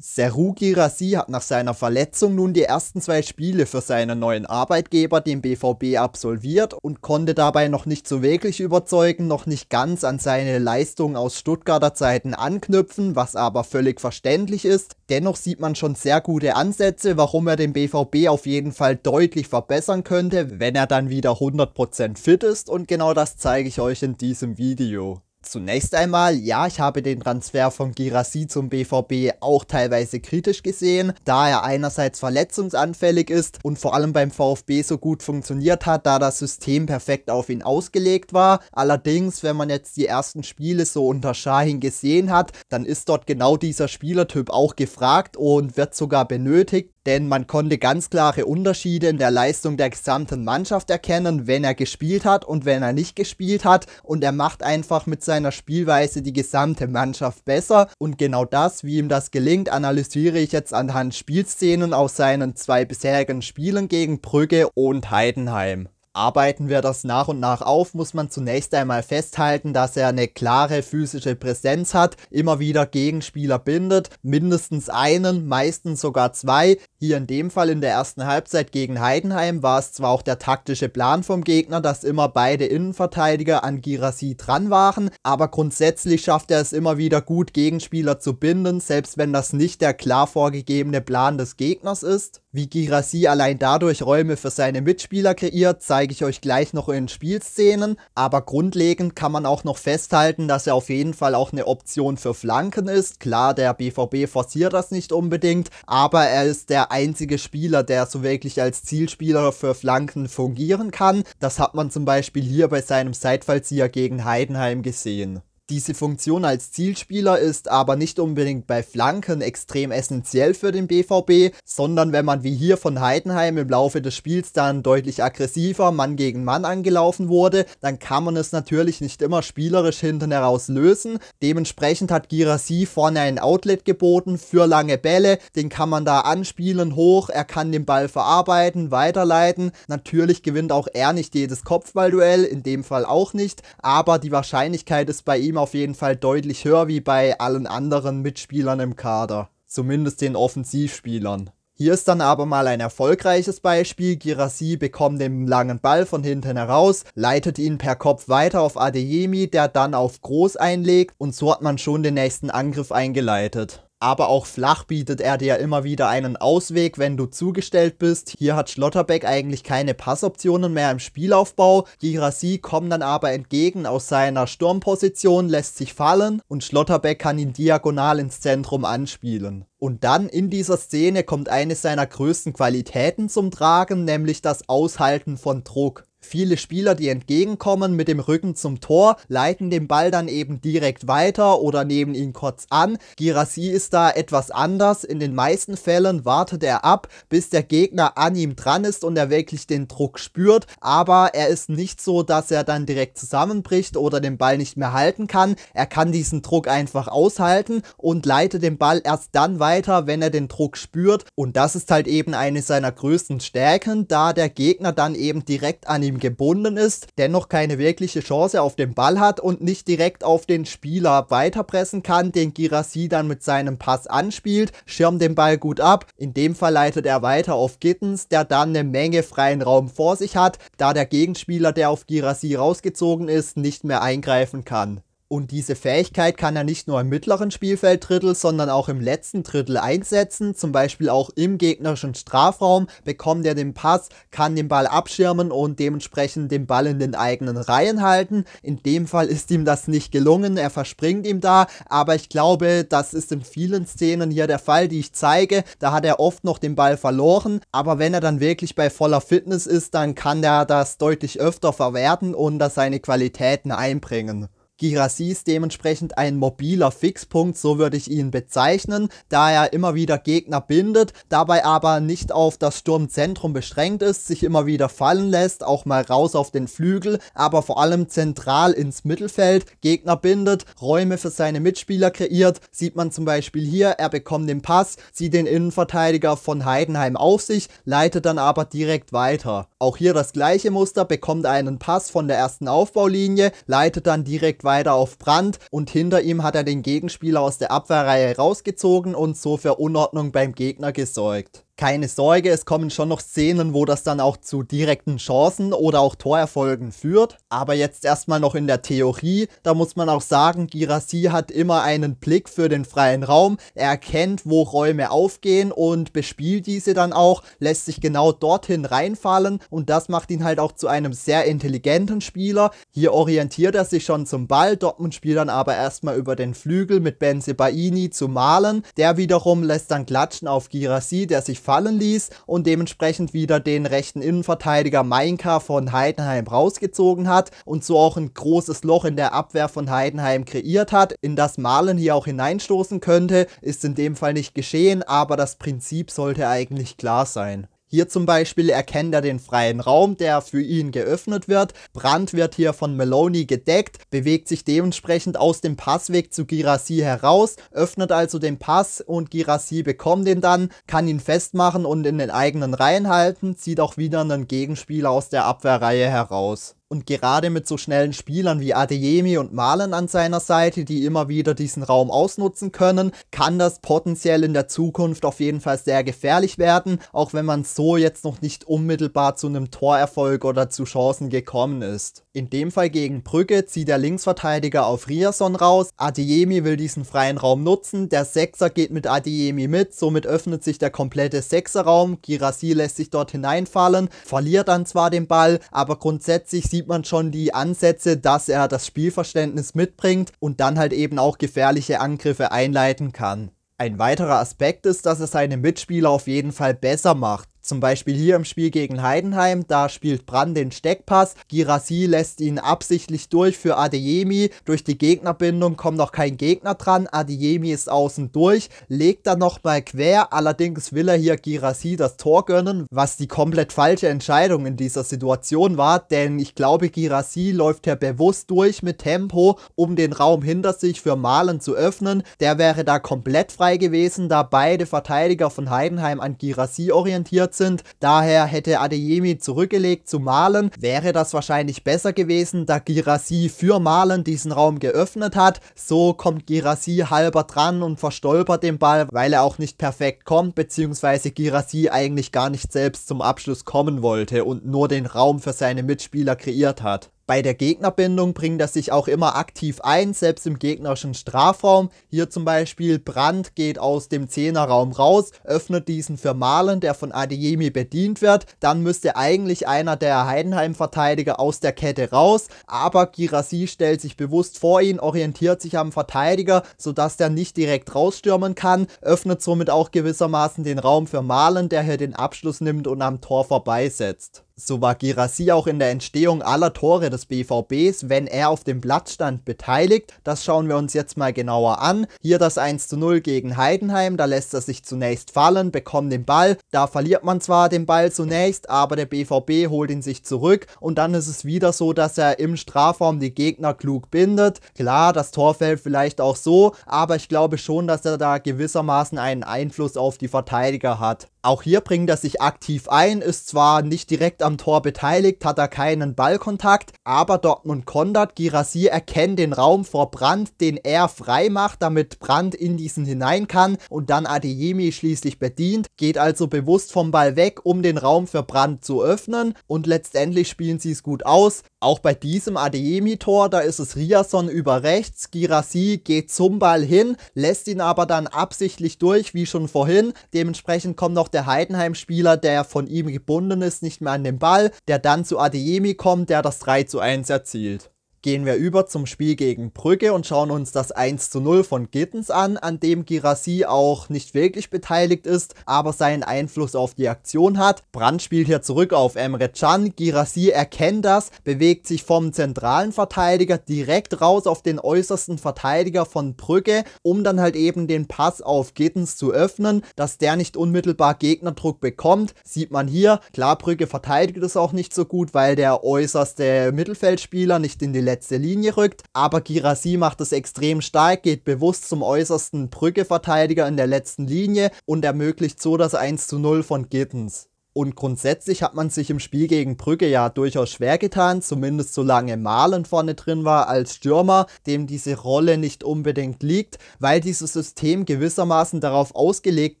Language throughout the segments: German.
Seru Rassi hat nach seiner Verletzung nun die ersten zwei Spiele für seinen neuen Arbeitgeber, den BVB, absolviert und konnte dabei noch nicht so wirklich überzeugen, noch nicht ganz an seine Leistungen aus Stuttgarter Zeiten anknüpfen, was aber völlig verständlich ist. Dennoch sieht man schon sehr gute Ansätze, warum er den BVB auf jeden Fall deutlich verbessern könnte, wenn er dann wieder 100% fit ist und genau das zeige ich euch in diesem Video. Zunächst einmal, ja, ich habe den Transfer von Girassi zum BVB auch teilweise kritisch gesehen, da er einerseits verletzungsanfällig ist und vor allem beim VfB so gut funktioniert hat, da das System perfekt auf ihn ausgelegt war. Allerdings, wenn man jetzt die ersten Spiele so unter Shahin gesehen hat, dann ist dort genau dieser Spielertyp auch gefragt und wird sogar benötigt, denn man konnte ganz klare Unterschiede in der Leistung der gesamten Mannschaft erkennen, wenn er gespielt hat und wenn er nicht gespielt hat und er macht einfach mit seiner Spielweise die gesamte Mannschaft besser und genau das, wie ihm das gelingt, analysiere ich jetzt anhand Spielszenen aus seinen zwei bisherigen Spielen gegen Brügge und Heidenheim. Arbeiten wir das nach und nach auf, muss man zunächst einmal festhalten, dass er eine klare physische Präsenz hat, immer wieder Gegenspieler bindet, mindestens einen, meistens sogar zwei. Hier in dem Fall in der ersten Halbzeit gegen Heidenheim war es zwar auch der taktische Plan vom Gegner, dass immer beide Innenverteidiger an Girassi dran waren, aber grundsätzlich schafft er es immer wieder gut, Gegenspieler zu binden, selbst wenn das nicht der klar vorgegebene Plan des Gegners ist. Wie Girassi allein dadurch Räume für seine Mitspieler kreiert, zeige ich euch gleich noch in Spielszenen, aber grundlegend kann man auch noch festhalten, dass er auf jeden Fall auch eine Option für Flanken ist. Klar, der BVB forciert das nicht unbedingt, aber er ist der einzige Spieler, der so wirklich als Zielspieler für Flanken fungieren kann. Das hat man zum Beispiel hier bei seinem Seitfallzieher gegen Heidenheim gesehen. Diese Funktion als Zielspieler ist aber nicht unbedingt bei Flanken extrem essentiell für den BVB, sondern wenn man wie hier von Heidenheim im Laufe des Spiels dann deutlich aggressiver Mann gegen Mann angelaufen wurde, dann kann man es natürlich nicht immer spielerisch hinten heraus lösen. Dementsprechend hat Girassi vorne ein Outlet geboten für lange Bälle, den kann man da anspielen hoch, er kann den Ball verarbeiten, weiterleiten. Natürlich gewinnt auch er nicht jedes Kopfballduell, in dem Fall auch nicht, aber die Wahrscheinlichkeit ist bei ihm auf jeden Fall deutlich höher wie bei allen anderen Mitspielern im Kader, zumindest den Offensivspielern. Hier ist dann aber mal ein erfolgreiches Beispiel. Girassi bekommt den langen Ball von hinten heraus, leitet ihn per Kopf weiter auf Adeyemi, der dann auf Groß einlegt und so hat man schon den nächsten Angriff eingeleitet aber auch flach bietet er dir immer wieder einen Ausweg, wenn du zugestellt bist. Hier hat Schlotterbeck eigentlich keine Passoptionen mehr im Spielaufbau. Girassi kommt dann aber entgegen aus seiner Sturmposition, lässt sich fallen und Schlotterbeck kann ihn diagonal ins Zentrum anspielen. Und dann in dieser Szene kommt eine seiner größten Qualitäten zum Tragen, nämlich das Aushalten von Druck. Viele Spieler, die entgegenkommen mit dem Rücken zum Tor, leiten den Ball dann eben direkt weiter oder nehmen ihn kurz an. Girassi ist da etwas anders. In den meisten Fällen wartet er ab, bis der Gegner an ihm dran ist und er wirklich den Druck spürt. Aber er ist nicht so, dass er dann direkt zusammenbricht oder den Ball nicht mehr halten kann. Er kann diesen Druck einfach aushalten und leitet den Ball erst dann weiter, wenn er den Druck spürt. Und das ist halt eben eine seiner größten Stärken, da der Gegner dann eben direkt an ihm ihm gebunden ist, dennoch keine wirkliche Chance auf den Ball hat und nicht direkt auf den Spieler weiterpressen kann, den Girassi dann mit seinem Pass anspielt, schirmt den Ball gut ab. In dem Fall leitet er weiter auf Gittens, der dann eine Menge freien Raum vor sich hat, da der Gegenspieler, der auf Girassi rausgezogen ist, nicht mehr eingreifen kann. Und diese Fähigkeit kann er nicht nur im mittleren Spielfelddrittel, sondern auch im letzten Drittel einsetzen. Zum Beispiel auch im gegnerischen Strafraum bekommt er den Pass, kann den Ball abschirmen und dementsprechend den Ball in den eigenen Reihen halten. In dem Fall ist ihm das nicht gelungen, er verspringt ihm da. Aber ich glaube, das ist in vielen Szenen hier der Fall, die ich zeige. Da hat er oft noch den Ball verloren. Aber wenn er dann wirklich bei voller Fitness ist, dann kann er das deutlich öfter verwerten und da seine Qualitäten einbringen. Girassi ist dementsprechend ein mobiler Fixpunkt, so würde ich ihn bezeichnen, da er immer wieder Gegner bindet, dabei aber nicht auf das Sturmzentrum beschränkt ist, sich immer wieder fallen lässt, auch mal raus auf den Flügel, aber vor allem zentral ins Mittelfeld, Gegner bindet, Räume für seine Mitspieler kreiert, sieht man zum Beispiel hier, er bekommt den Pass, sieht den Innenverteidiger von Heidenheim auf sich, leitet dann aber direkt weiter. Auch hier das gleiche Muster, bekommt einen Pass von der ersten Aufbaulinie, leitet dann direkt weiter weiter auf Brand und hinter ihm hat er den Gegenspieler aus der Abwehrreihe rausgezogen und so für Unordnung beim Gegner gesorgt keine Sorge, es kommen schon noch Szenen, wo das dann auch zu direkten Chancen oder auch Torerfolgen führt. Aber jetzt erstmal noch in der Theorie, da muss man auch sagen, Girassi hat immer einen Blick für den freien Raum. Er erkennt, wo Räume aufgehen und bespielt diese dann auch, lässt sich genau dorthin reinfallen und das macht ihn halt auch zu einem sehr intelligenten Spieler. Hier orientiert er sich schon zum Ball, Dortmund spielt dann aber erstmal über den Flügel mit Benze Baini zu Malen. Der wiederum lässt dann klatschen auf Girassi, der sich fallen ließ und dementsprechend wieder den rechten Innenverteidiger Mainka von Heidenheim rausgezogen hat und so auch ein großes Loch in der Abwehr von Heidenheim kreiert hat, in das Malen hier auch hineinstoßen könnte, ist in dem Fall nicht geschehen, aber das Prinzip sollte eigentlich klar sein. Hier zum Beispiel erkennt er den freien Raum, der für ihn geöffnet wird. Brandt wird hier von Maloney gedeckt, bewegt sich dementsprechend aus dem Passweg zu Girassi heraus, öffnet also den Pass und Girassi bekommt ihn dann, kann ihn festmachen und in den eigenen Reihen halten, zieht auch wieder einen Gegenspieler aus der Abwehrreihe heraus. Und gerade mit so schnellen Spielern wie Adeyemi und Malen an seiner Seite, die immer wieder diesen Raum ausnutzen können, kann das potenziell in der Zukunft auf jeden Fall sehr gefährlich werden, auch wenn man so jetzt noch nicht unmittelbar zu einem Torerfolg oder zu Chancen gekommen ist. In dem Fall gegen Brügge zieht der Linksverteidiger auf Riasson raus, Adeyemi will diesen freien Raum nutzen, der Sechser geht mit Adeyemi mit, somit öffnet sich der komplette Sechserraum, Girassi lässt sich dort hineinfallen, verliert dann zwar den Ball, aber grundsätzlich sieht sieht man schon die Ansätze, dass er das Spielverständnis mitbringt und dann halt eben auch gefährliche Angriffe einleiten kann. Ein weiterer Aspekt ist, dass er seine Mitspieler auf jeden Fall besser macht. Zum Beispiel hier im Spiel gegen Heidenheim, da spielt Brand den Steckpass, Girassi lässt ihn absichtlich durch für Adeyemi, durch die Gegnerbindung kommt noch kein Gegner dran, Adeyemi ist außen durch, legt dann nochmal quer, allerdings will er hier Girassi das Tor gönnen, was die komplett falsche Entscheidung in dieser Situation war, denn ich glaube Girassi läuft ja bewusst durch mit Tempo, um den Raum hinter sich für Malen zu öffnen, der wäre da komplett frei gewesen, da beide Verteidiger von Heidenheim an Girassi orientiert gescheitert sind. Daher hätte Adeyemi zurückgelegt zu Malen, wäre das wahrscheinlich besser gewesen, da Girassi für Malen diesen Raum geöffnet hat. So kommt Girassi halber dran und verstolpert den Ball, weil er auch nicht perfekt kommt, beziehungsweise Girassi eigentlich gar nicht selbst zum Abschluss kommen wollte und nur den Raum für seine Mitspieler kreiert hat. Bei der Gegnerbindung bringt er sich auch immer aktiv ein, selbst im gegnerischen Strafraum. Hier zum Beispiel Brandt geht aus dem Zehnerraum raus, öffnet diesen für Malen, der von Adeyemi bedient wird. Dann müsste eigentlich einer der Heidenheim-Verteidiger aus der Kette raus, aber Girassi stellt sich bewusst vor ihn, orientiert sich am Verteidiger, sodass der nicht direkt rausstürmen kann, öffnet somit auch gewissermaßen den Raum für Malen, der hier den Abschluss nimmt und am Tor vorbeisetzt so war Girassi auch in der Entstehung aller Tore des BVBs, wenn er auf dem Platz stand, beteiligt. Das schauen wir uns jetzt mal genauer an. Hier das 1 zu 0 gegen Heidenheim, da lässt er sich zunächst fallen, bekommt den Ball. Da verliert man zwar den Ball zunächst, aber der BVB holt ihn sich zurück und dann ist es wieder so, dass er im Strafraum die Gegner klug bindet. Klar, das Tor fällt vielleicht auch so, aber ich glaube schon, dass er da gewissermaßen einen Einfluss auf die Verteidiger hat. Auch hier bringt er sich aktiv ein, ist zwar nicht direkt am Tor beteiligt, hat er keinen Ballkontakt, aber Dortmund kontert, Girassi erkennt den Raum vor Brandt, den er frei macht, damit Brandt in diesen hinein kann und dann Adeyemi schließlich bedient, geht also bewusst vom Ball weg, um den Raum für Brandt zu öffnen und letztendlich spielen sie es gut aus. Auch bei diesem Adeyemi-Tor, da ist es Riasson über rechts, Girassi geht zum Ball hin, lässt ihn aber dann absichtlich durch, wie schon vorhin. Dementsprechend kommt noch der Heidenheim-Spieler, der von ihm gebunden ist, nicht mehr an den Ball, der dann zu Adeyemi kommt, der das 3 zu 1 erzielt gehen wir über zum Spiel gegen Brügge und schauen uns das 1 zu 0 von Gittens an, an dem Girassi auch nicht wirklich beteiligt ist, aber seinen Einfluss auf die Aktion hat. Brand spielt hier zurück auf Emre Can, Girassi erkennt das, bewegt sich vom zentralen Verteidiger direkt raus auf den äußersten Verteidiger von Brügge, um dann halt eben den Pass auf Gittens zu öffnen, dass der nicht unmittelbar Gegnerdruck bekommt, sieht man hier. Klar, Brügge verteidigt es auch nicht so gut, weil der äußerste Mittelfeldspieler nicht in die letzte letzte Linie rückt. Aber Girassi macht es extrem stark, geht bewusst zum äußersten Brückeverteidiger in der letzten Linie und ermöglicht so das 1 zu 0 von Gittens. Und grundsätzlich hat man sich im Spiel gegen Brügge ja durchaus schwer getan, zumindest solange Malen vorne drin war als Stürmer, dem diese Rolle nicht unbedingt liegt, weil dieses System gewissermaßen darauf ausgelegt,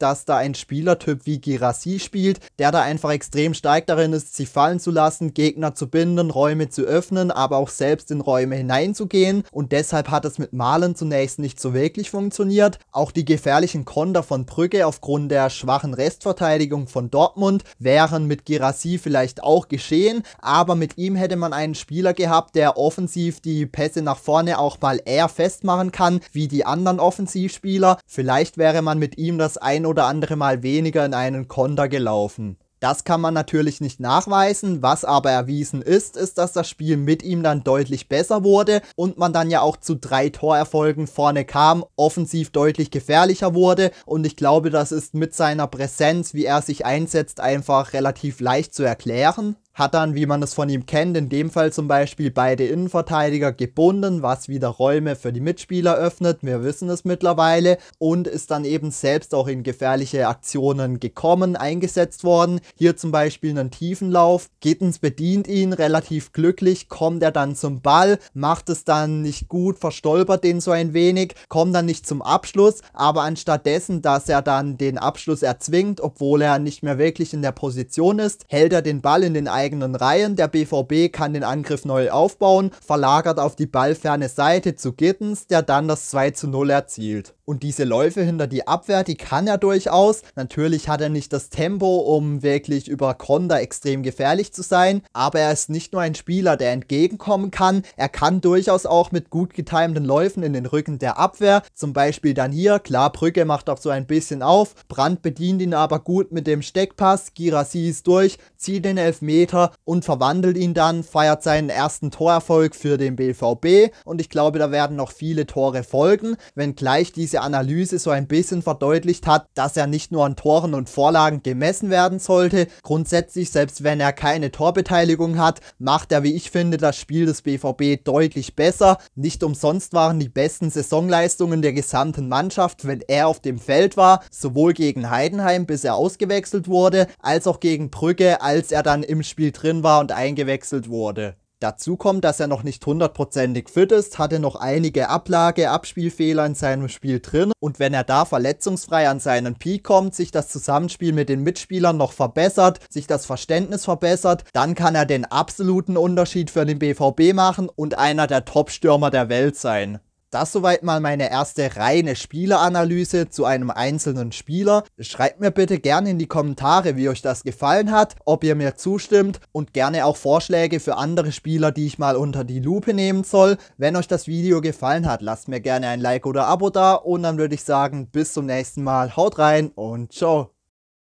dass da ein Spielertyp wie Girassi spielt, der da einfach extrem stark darin ist, sie fallen zu lassen, Gegner zu binden, Räume zu öffnen, aber auch selbst in Räume hineinzugehen. Und deshalb hat es mit Malen zunächst nicht so wirklich funktioniert. Auch die gefährlichen Konter von Brügge aufgrund der schwachen Restverteidigung von Dortmund wären mit Girassi vielleicht auch geschehen, aber mit ihm hätte man einen Spieler gehabt, der offensiv die Pässe nach vorne auch mal eher festmachen kann, wie die anderen Offensivspieler. Vielleicht wäre man mit ihm das ein oder andere Mal weniger in einen Konter gelaufen. Das kann man natürlich nicht nachweisen, was aber erwiesen ist, ist, dass das Spiel mit ihm dann deutlich besser wurde und man dann ja auch zu drei Torerfolgen vorne kam, offensiv deutlich gefährlicher wurde und ich glaube, das ist mit seiner Präsenz, wie er sich einsetzt, einfach relativ leicht zu erklären hat dann, wie man es von ihm kennt, in dem Fall zum Beispiel beide Innenverteidiger gebunden, was wieder Räume für die Mitspieler öffnet, wir wissen es mittlerweile, und ist dann eben selbst auch in gefährliche Aktionen gekommen, eingesetzt worden. Hier zum Beispiel einen Tiefenlauf, Gittens bedient ihn relativ glücklich, kommt er dann zum Ball, macht es dann nicht gut, verstolpert den so ein wenig, kommt dann nicht zum Abschluss, aber anstatt dessen, dass er dann den Abschluss erzwingt, obwohl er nicht mehr wirklich in der Position ist, hält er den Ball in den eigenen eigenen Reihen. Der BVB kann den Angriff neu aufbauen, verlagert auf die ballferne Seite zu Gittens, der dann das 2 zu 0 erzielt. Und diese Läufe hinter die Abwehr, die kann er durchaus. Natürlich hat er nicht das Tempo, um wirklich über Konter extrem gefährlich zu sein. Aber er ist nicht nur ein Spieler, der entgegenkommen kann. Er kann durchaus auch mit gut getimten Läufen in den Rücken der Abwehr. Zum Beispiel dann hier. Klar, Brücke macht auch so ein bisschen auf. Brandt bedient ihn aber gut mit dem Steckpass. Girassi ist durch, zieht den Elfmeter und verwandelt ihn dann. Feiert seinen ersten Torerfolg für den BVB. Und ich glaube, da werden noch viele Tore folgen. Wenn gleich diese wissenschaftliche Analyse so ein bisschen verdeutlicht hat, dass er nicht nur an Toren und Vorlagen gemessen werden sollte. Grundsätzlich, selbst wenn er keine Torbeteiligung hat, macht er, wie ich finde, das Spiel des BVB deutlich besser. Nicht umsonst waren die besten Saisonleistungen der gesamten Mannschaft, wenn er auf dem Feld war, sowohl gegen Heidenheim, bis er ausgewechselt wurde, als auch gegen Brügge, als er dann im Spiel drin war und eingewechselt wurde. Dazu kommt, dass er noch nicht hundertprozentig fit ist, hatte noch einige Ablage, Abspielfehler in seinem Spiel drin und wenn er da verletzungsfrei an seinen Peak kommt, sich das Zusammenspiel mit den Mitspielern noch verbessert, sich das Verständnis verbessert, dann kann er den absoluten Unterschied für den BVB machen und einer der Top-Stürmer der Welt sein. Das soweit mal meine erste reine Spieleranalyse zu einem einzelnen Spieler. Schreibt mir bitte gerne in die Kommentare, wie euch das gefallen hat, ob ihr mir zustimmt und gerne auch Vorschläge für andere Spieler, die ich mal unter die Lupe nehmen soll. Wenn euch das Video gefallen hat, lasst mir gerne ein Like oder Abo da und dann würde ich sagen, bis zum nächsten Mal, haut rein und ciao.